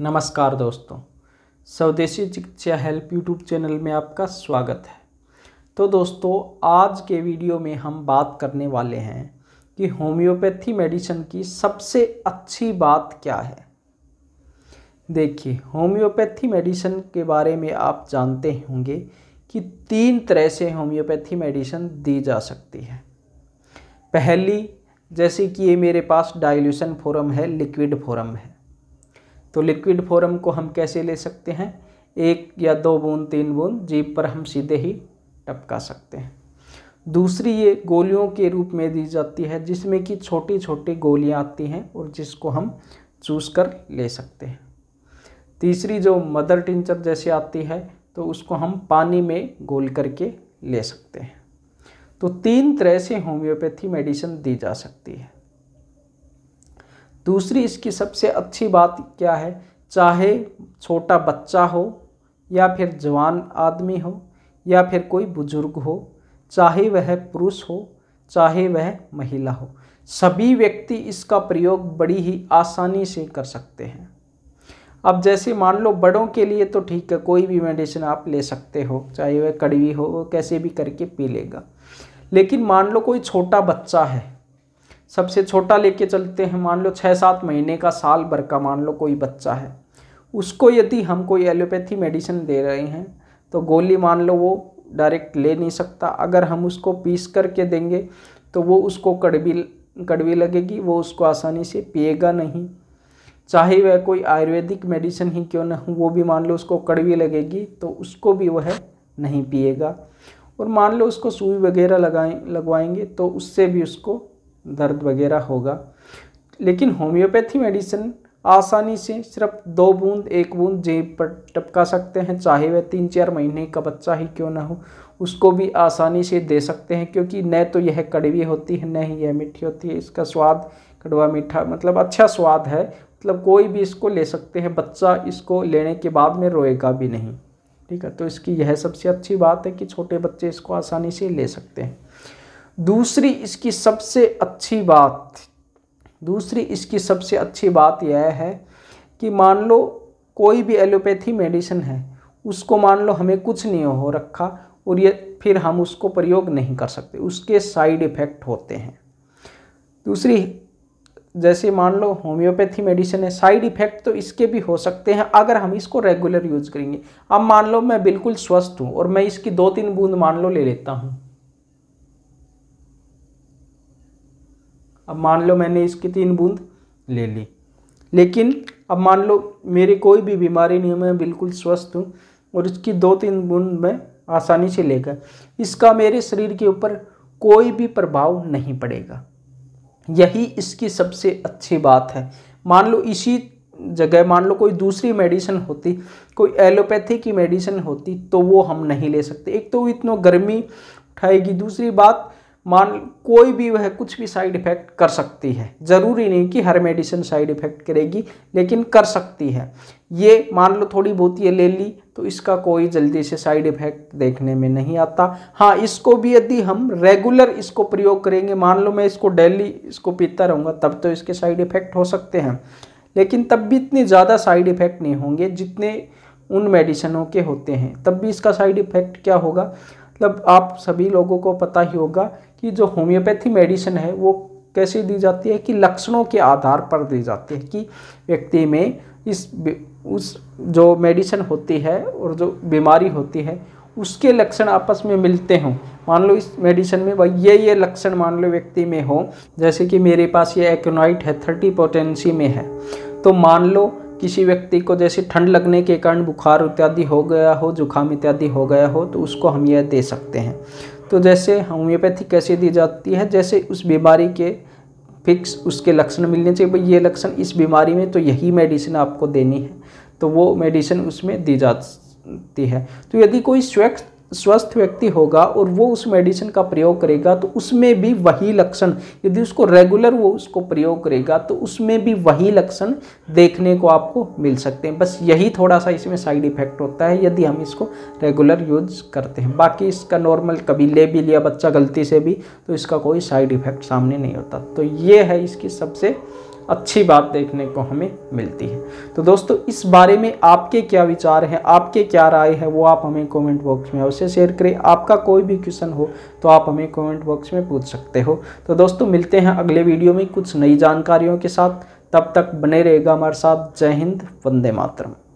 नमस्कार दोस्तों स्वदेशी चिकित्सा हेल्प यूट्यूब चैनल में आपका स्वागत है तो दोस्तों आज के वीडियो में हम बात करने वाले हैं कि होम्योपैथी मेडिसिन की सबसे अच्छी बात क्या है देखिए होम्योपैथी मेडिसिन के बारे में आप जानते होंगे कि तीन तरह से होम्योपैथी मेडिसिन दी जा सकती है पहली जैसे कि ये मेरे पास डायल्यूशन फोरम है लिक्विड फोरम है तो लिक्विड फॉर्म को हम कैसे ले सकते हैं एक या दो बूंद तीन बूंद जीप पर हम सीधे ही टपका सकते हैं दूसरी ये गोलियों के रूप में दी जाती है जिसमें कि छोटी छोटी गोलियां आती हैं और जिसको हम चूस कर ले सकते हैं तीसरी जो मदर टिंचर जैसे आती है तो उसको हम पानी में गोल करके ले सकते हैं तो तीन तरह से होम्योपैथी मेडिसिन दी जा सकती है दूसरी इसकी सबसे अच्छी बात क्या है चाहे छोटा बच्चा हो या फिर जवान आदमी हो या फिर कोई बुजुर्ग हो चाहे वह पुरुष हो चाहे वह महिला हो सभी व्यक्ति इसका प्रयोग बड़ी ही आसानी से कर सकते हैं अब जैसे मान लो बड़ों के लिए तो ठीक है कोई भी मेडिसिन आप ले सकते हो चाहे वह कड़वी हो वो कैसे भी करके पी लेगा लेकिन मान लो कोई छोटा बच्चा है सबसे छोटा लेके चलते हैं मान लो छः सात महीने का साल भर का मान लो कोई बच्चा है उसको यदि हम कोई एलोपैथी मेडिसिन दे रहे हैं तो गोली मान लो वो डायरेक्ट ले नहीं सकता अगर हम उसको पीस करके देंगे तो वो उसको कड़वी कड़वी लगेगी वो उसको आसानी से पिएगा नहीं चाहे वह कोई आयुर्वेदिक मेडिसिन ही क्यों ना हो वो भी मान लो उसको कड़वी लगेगी तो उसको भी वह नहीं पिएगा और मान लो उसको सुई वगैरह लगाए लगवाएंगे तो उससे भी उसको दर्द वगैरह होगा लेकिन होम्योपैथी मेडिसिन आसानी से सिर्फ दो बूंद एक बूंद जेब पर टपका सकते हैं चाहे वह तीन चार महीने का बच्चा ही क्यों ना हो उसको भी आसानी से दे सकते हैं क्योंकि न तो यह कड़वी होती है न ही यह मीठी होती है इसका स्वाद कड़वा मीठा मतलब अच्छा स्वाद है मतलब कोई भी इसको ले सकते हैं बच्चा इसको लेने के बाद में रोएगा भी नहीं ठीक है तो इसकी यह सबसे अच्छी बात है कि छोटे बच्चे इसको आसानी से ले सकते हैं दूसरी इसकी सबसे अच्छी बात दूसरी इसकी सबसे अच्छी बात यह है कि मान लो कोई भी एलोपैथी मेडिसिन है उसको मान लो हमें कुछ नहीं हो रखा और ये फिर हम उसको प्रयोग नहीं कर सकते उसके साइड इफ़ेक्ट होते हैं दूसरी जैसे मान लो होम्योपैथी मेडिसिन है साइड इफ़ेक्ट तो इसके भी हो सकते हैं अगर हम इसको रेगुलर यूज़ करेंगे अब मान लो मैं बिल्कुल स्वस्थ हूँ और मैं इसकी दो तीन बूंद मान लो ले लेता हूँ अब मान लो मैंने इसकी तीन बूंद ले ली लेकिन अब मान लो मेरी कोई भी बीमारी नहीं है मैं बिल्कुल स्वस्थ हूँ और इसकी दो तीन बूंद मैं आसानी से लेकर इसका मेरे शरीर के ऊपर कोई भी प्रभाव नहीं पड़ेगा यही इसकी सबसे अच्छी बात है मान लो इसी जगह मान लो कोई दूसरी मेडिसिन होती कोई एलोपैथी की मेडिसिन होती तो वो हम नहीं ले सकते एक तो इतना गर्मी उठाएगी दूसरी बात मान कोई भी वह कुछ भी साइड इफ़ेक्ट कर सकती है ज़रूरी नहीं कि हर मेडिसिन साइड इफ़ेक्ट करेगी लेकिन कर सकती है ये मान लो थोड़ी बहुत ये ले ली तो इसका कोई जल्दी से साइड इफ़ेक्ट देखने में नहीं आता हाँ इसको भी यदि हम रेगुलर इसको प्रयोग करेंगे मान लो मैं इसको डेली इसको पीता रहूँगा तब तो इसके साइड इफ़ेक्ट हो सकते हैं लेकिन तब भी इतने ज़्यादा साइड इफ़ेक्ट नहीं होंगे जितने उन मेडिसनों के होते हैं तब भी इसका साइड इफ़ेक्ट क्या होगा मतलब आप सभी लोगों को पता ही होगा कि जो होम्योपैथी मेडिसिन है वो कैसे दी जाती है कि लक्षणों के आधार पर दी जाती है कि व्यक्ति में इस उस जो मेडिसिन होती है और जो बीमारी होती है उसके लक्षण आपस में मिलते हों मान लो इस मेडिसिन में भाई ये ये लक्षण मान लो व्यक्ति में हो जैसे कि मेरे पास ये एक्नोइट है थर्टी पोटेंसी में है तो मान लो किसी व्यक्ति को जैसे ठंड लगने के कारण बुखार इत्यादि हो गया हो जुकाम इत्यादि हो गया हो तो उसको हम यह दे सकते हैं तो जैसे होम्योपैथी कैसे दी जाती है जैसे उस बीमारी के फिक्स उसके लक्षण मिलने चाहिए भाई ये लक्षण इस बीमारी में तो यही मेडिसिन आपको देनी है तो वो मेडिसिन उसमें दी जाती है तो यदि कोई स्वस्थ स्वस्थ व्यक्ति होगा और वो उस मेडिसिन का प्रयोग करेगा तो उसमें भी वही लक्षण यदि उसको रेगुलर वो उसको प्रयोग करेगा तो उसमें भी वही लक्षण देखने को आपको मिल सकते हैं बस यही थोड़ा सा इसमें साइड इफेक्ट होता है यदि हम इसको रेगुलर यूज़ करते हैं बाकी इसका नॉर्मल कभी ले भी लिया बच्चा गलती से भी तो इसका कोई साइड इफेक्ट सामने नहीं होता तो ये है इसकी सबसे अच्छी बात देखने को हमें मिलती है तो दोस्तों इस बारे में आपके क्या विचार हैं आपके क्या राय है वो आप हमें कमेंट बॉक्स में अवश्य शेयर करें आपका कोई भी क्वेश्चन हो तो आप हमें कमेंट बॉक्स में पूछ सकते हो तो दोस्तों मिलते हैं अगले वीडियो में कुछ नई जानकारियों के साथ तब तक बने रहेगा हमारे साथ जय हिंद वंदे मातरम